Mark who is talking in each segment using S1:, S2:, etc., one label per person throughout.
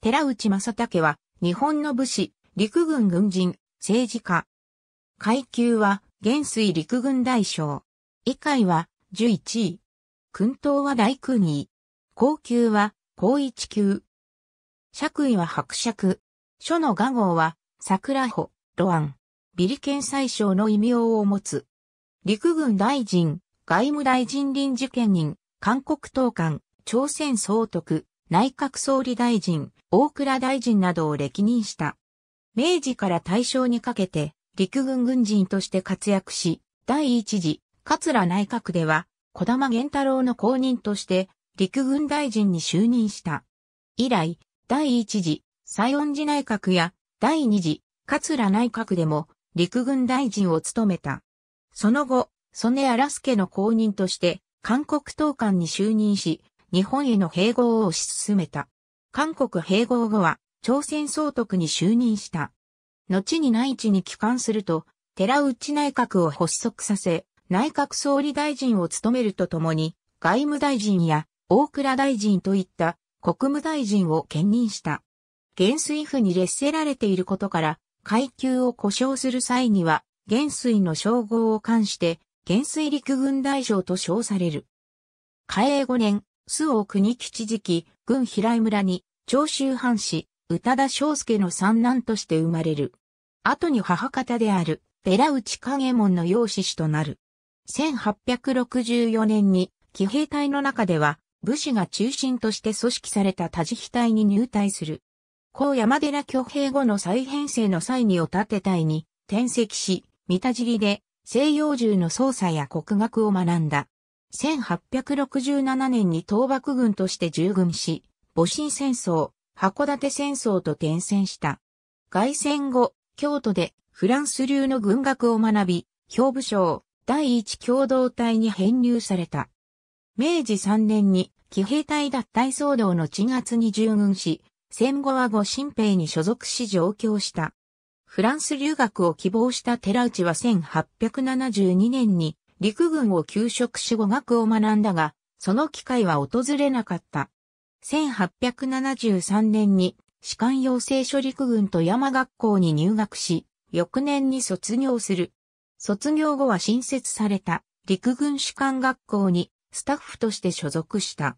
S1: 寺内正武は、日本の武士、陸軍軍人、政治家。階級は、元帥陸軍大将。以下は、11位。君党は大空位。高級は、高一級。爵位は伯爵。書の画号は、桜穂、ロアン。ビリケン最小の異名を持つ。陸軍大臣、外務大臣臨時兼任、韓国党官、朝鮮総督、内閣総理大臣、大倉大臣などを歴任した。明治から大正にかけて、陸軍軍人として活躍し、第一次、桂内閣では、小玉源太郎の後任として、陸軍大臣に就任した。以来、第一次、西恩寺内閣や、第二次、桂内閣でも、陸軍大臣を務めた。その後、曽根荒助の後任として、韓国党官に就任し、日本への併合を推し進めた。韓国併合後は、朝鮮総督に就任した。後に内地に帰還すると、寺内内閣を発足させ、内閣総理大臣を務めるとともに、外務大臣や大倉大臣といった国務大臣を兼任した。元帥府に劣せられていることから、階級を故障する際には、元帥の称号を冠して、元帥陸軍大将と称される。嘉英5年、周王国吉時期、軍平井村に、長州藩士、宇多田昌介の三男として生まれる。後に母方である、寺内影門の養子師となる。1864年に、騎兵隊の中では、武士が中心として組織された多治飛隊に入隊する。高山寺挙兵後の再編成の際にお立て隊に転籍し、三田尻で西洋銃の操作や国学を学んだ。1867年に倒幕軍として従軍し、戊辰戦争、函館戦争と転戦した。外戦後、京都でフランス流の軍学を学び、兵部省第一共同体に編入された。明治3年に騎兵隊脱退騒動の地月に従軍し、戦後は後新兵に所属し上京した。フランス留学を希望した寺内は1872年に陸軍を休職し語学を学んだが、その機会は訪れなかった。1873年に士官養成所陸軍と山学校に入学し、翌年に卒業する。卒業後は新設された陸軍士官学校にスタッフとして所属した。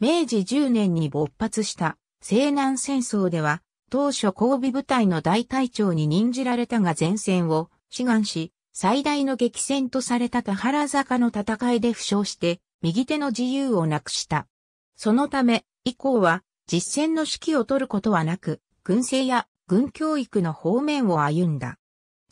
S1: 明治10年に勃発した西南戦争では、当初交尾部隊の大隊長に任じられたが前線を志願し、最大の激戦とされた田原坂の戦いで負傷して、右手の自由をなくした。そのため、以降は、実戦の指揮を取ることはなく、軍政や軍教育の方面を歩んだ。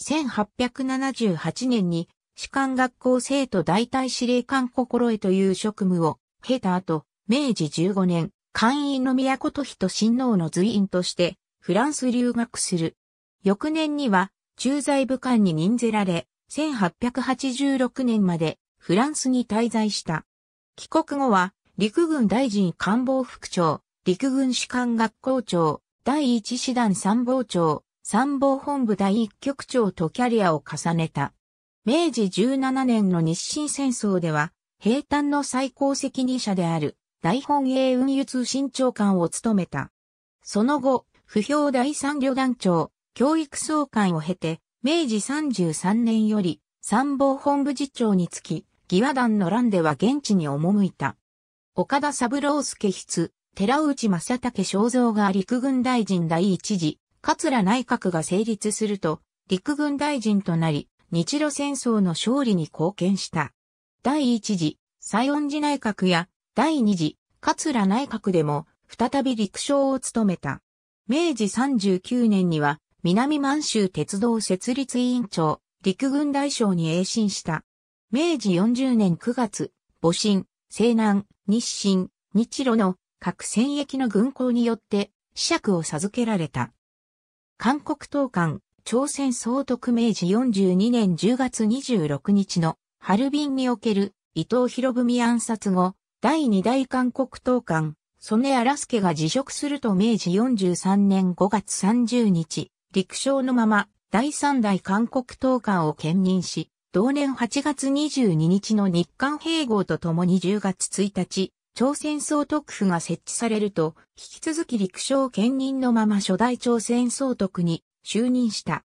S1: 1878年に、士官学校生徒大隊司令官心得という職務を経た後、明治15年、官員の都と人親王の随員として、フランス留学する。翌年には、駐在武官に任ぜられ、1886年までフランスに滞在した。帰国後は、陸軍大臣官房副長、陸軍士官学校長、第一師団参謀長、参謀本部第一局長とキャリアを重ねた。明治17年の日清戦争では、平坦の最高責任者である、大本営運輸通信長官を務めた。その後、不評第三旅団長、教育総監を経て、明治33年より参謀本部次長につき、義和団の乱では現地に赴いた。岡田三郎介筆、寺内正武肖像が陸軍大臣第一次、桂内閣が成立すると、陸軍大臣となり、日露戦争の勝利に貢献した。第一次、西恩寺内閣や、第二次、桂内閣でも、再び陸将を務めた。明治39年には、南満州鉄道設立委員長、陸軍大将に栄進した。明治40年9月、母親、西南、日清、日露の各戦役の軍港によって、子爵を授けられた。韓国統監、朝鮮総督明治42年10月26日のハルビンにおける伊藤博文暗殺後、第2代韓国統監、曽根荒助が辞職すると明治43年5月30日、陸将のまま、第3代韓国統官を兼任し、同年8月22日の日韓併合とともに10月1日、朝鮮総督府が設置されると、引き続き陸将兼任のまま初代朝鮮総督に就任した。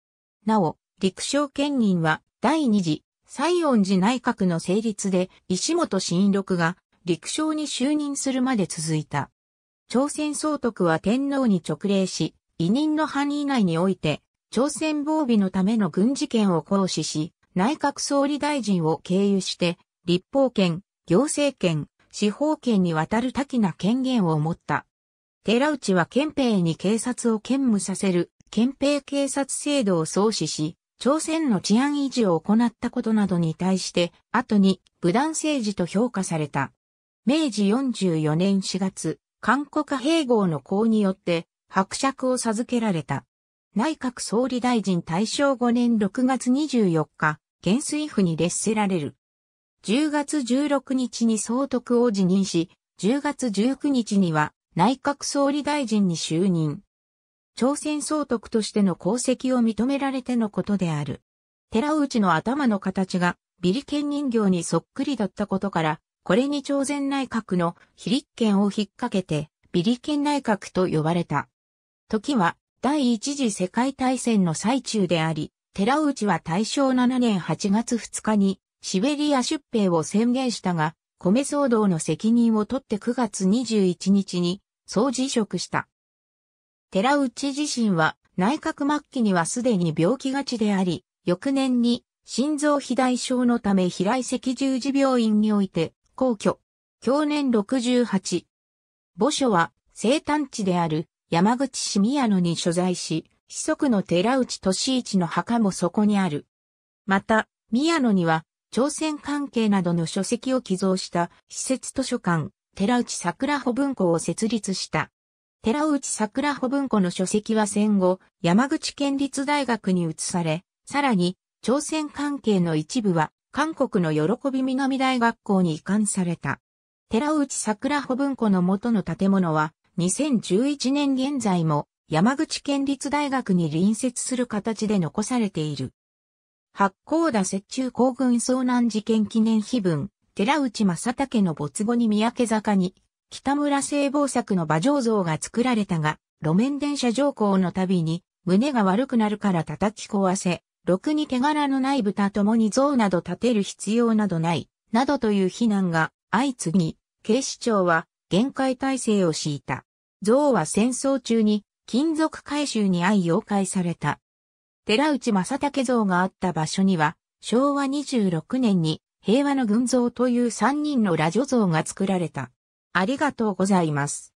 S1: なお、陸将兼任は第2次西恩寺内閣の成立で石本新六が陸将に就任するまで続いた。朝鮮総督は天皇に直令し、委任の範囲内において、朝鮮防備のための軍事権を行使し、内閣総理大臣を経由して、立法権、行政権、司法権にわたる多岐な権限を持った。寺内は憲兵に警察を兼務させる憲兵警察制度を創始し、朝鮮の治安維持を行ったことなどに対して、後に武断政治と評価された。明治44年4月、韓国併合の功によって、伯爵を授けられた。内閣総理大臣大正5年6月24日、元帥府に列せられる。10月16日に総督を辞任し、10月19日には内閣総理大臣に就任。朝鮮総督としての功績を認められてのことである。寺内の頭の形がビリケン人形にそっくりだったことから、これに朝鮮内閣の比立憲を引っ掛けて、ビリケン内閣と呼ばれた。時は第一次世界大戦の最中であり、寺内は大正7年8月2日にシベリア出兵を宣言したが、米騒動の責任を取って9月21日に総辞職した。寺内自身は内閣末期にはすでに病気がちであり、翌年に心臓肥大症のため平井赤十字病院において皇居、去年68。墓所は生誕地である山口市宮野に所在し、子息の寺内俊一の墓もそこにある。また、宮野には、朝鮮関係などの書籍を寄贈した施設図書館、寺内桜穂文庫を設立した。寺内桜穂文庫の書籍は戦後、山口県立大学に移され、さらに、朝鮮関係の一部は、韓国の喜び南大学校に移管された。寺内桜穂文庫の元の建物は、2011年現在も山口県立大学に隣接する形で残されている。八甲田雪中行軍遭難事件記念碑文、寺内正岳の没後に三宅坂に、北村西防作の馬上像が作られたが、路面電車乗降のたびに、胸が悪くなるから叩き壊せ、ろくに手柄のない豚ともに像など立てる必要などない、などという非難が相次ぎ、警視庁は厳戒態勢を敷いた。像は戦争中に金属回収に愛い妖怪された。寺内正武像があった場所には、昭和26年に平和の群像という3人のラジオ像が作られた。ありがとうございます。